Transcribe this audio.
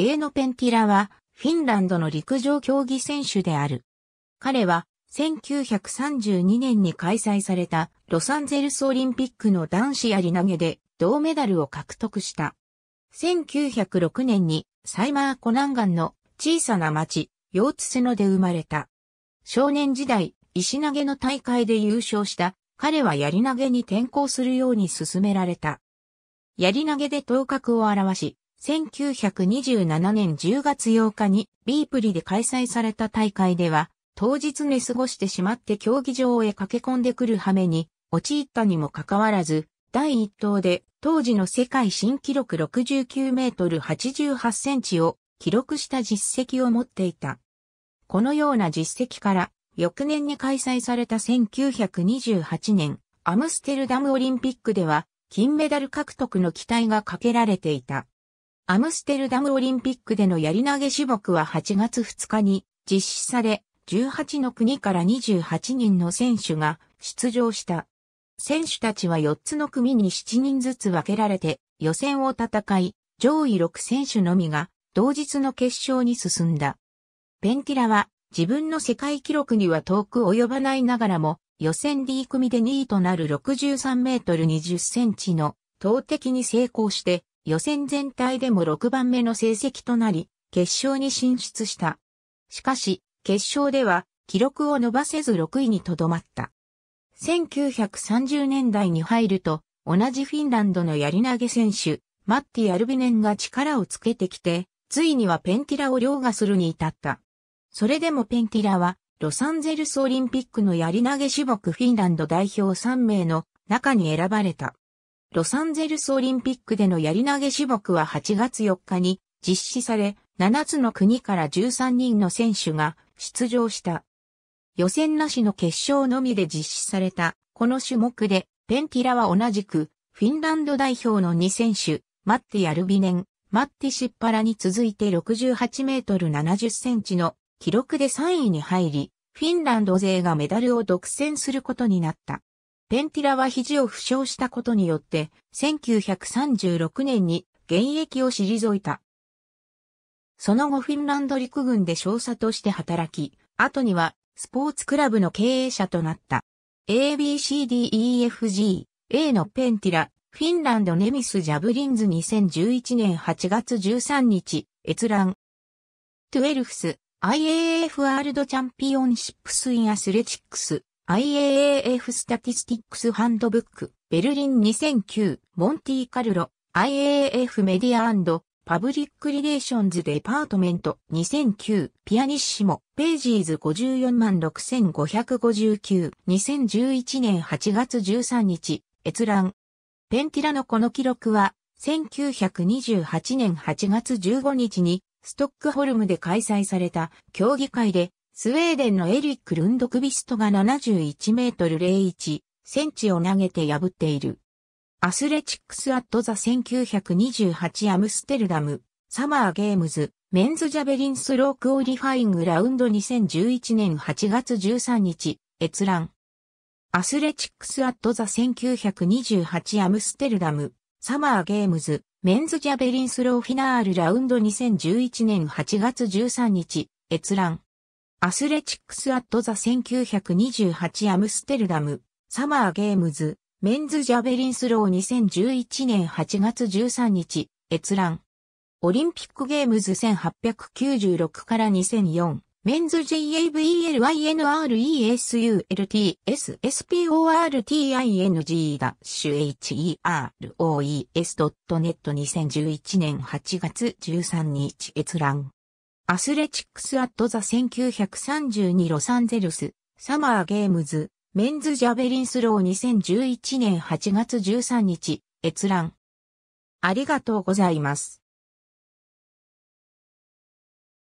エーノ・ペンティラは、フィンランドの陸上競技選手である。彼は、1932年に開催されたロサンゼルスオリンピックの男子やり投げで銅メダルを獲得した。1906年にサイマー・コナンガンの小さな町、ヨーツセノで生まれた。少年時代、石投げの大会で優勝した彼はやり投げに転向するように勧められた。やり投げで頭角を表し、1927年10月8日にビープリで開催された大会では、当日寝過ごしてしまって競技場へ駆け込んでくる羽目に、陥ったにもかかわらず、第一投で当時の世界新記録69メートル88センチを記録した実績を持っていた。このような実績から、翌年に開催された1928年、アムステルダムオリンピックでは、金メダル獲得の期待がかけられていた。アムステルダムオリンピックでのやり投げ種目は8月2日に実施され、18の国から28人の選手が出場した。選手たちは4つの組に7人ずつ分けられて予選を戦い、上位6選手のみが同日の決勝に進んだ。ペンティラは自分の世界記録には遠く及ばないながらも予選 D 組で2位となる63メートル20センチの投擲に成功して予選全体でも6番目の成績となり、決勝に進出した。しかし、決勝では記録を伸ばせず6位にとどまった。1930年代に入ると、同じフィンランドのやり投げ選手、マッティ・アルビネンが力をつけてきて、ついにはペンティラを凌駕するに至った。それでもペンティラは、ロサンゼルスオリンピックのやり投げ種目フィンランド代表3名の中に選ばれた。ロサンゼルスオリンピックでのやり投げ種目は8月4日に実施され、7つの国から13人の選手が出場した。予選なしの決勝のみで実施された、この種目で、ペンティラは同じく、フィンランド代表の2選手、マッティ・アルビネン、マッティ・シッパラに続いて68メートル70センチの記録で3位に入り、フィンランド勢がメダルを独占することになった。ペンティラは肘を負傷したことによって、1936年に現役を退いた。その後フィンランド陸軍で少佐として働き、後にはスポーツクラブの経営者となった。ABCDEFG、A のペンティラ、フィンランドネミス・ジャブリンズ2011年8月13日、閲覧。トゥエルフス、IAF ワールドチャンピオンシップスインアスレチックス。IAAF スタティスティックスハンドブック、ベルリン2009、モンティカルロ、IAAF メディアパブリックリレーションズデパートメント2009、ピアニッシモ、ページーズ54万6559、2011年8月13日、閲覧。ペンティラのこの記録は、1928年8月15日に、ストックホルムで開催された競技会でスウェーデンのエリック・ルンドクビストが71メートル01センチを投げて破っている。アスレチックス・アット・ザ1928アムステルダム、サマー・ゲームズ、メンズ・ジャベリン・スロー・クオリファイング・ラウンド2011年8月13日、閲覧。アスレチックス・アット・ザ1928アムステルダム、サマー・ゲームズ、メンズ・ジャベリン・スロー・フィナール・ラウンド2011年8月13日、閲覧。アスレチックス・アット・ザ1928アムステルダム、サマー・ゲームズ、メンズ・ジャベリンスロー2011年8月13日、閲覧。オリンピックゲームズ1896から2004、メンズ JAVELYNRESULTSPORTING シュ HEROES.net 2011年8月13日閲覧。アスレチックスアットザ1932ロサンゼルス、サマーゲームズ、メンズジャベリンスロー2011年8月13日、閲覧。ありがとうございます。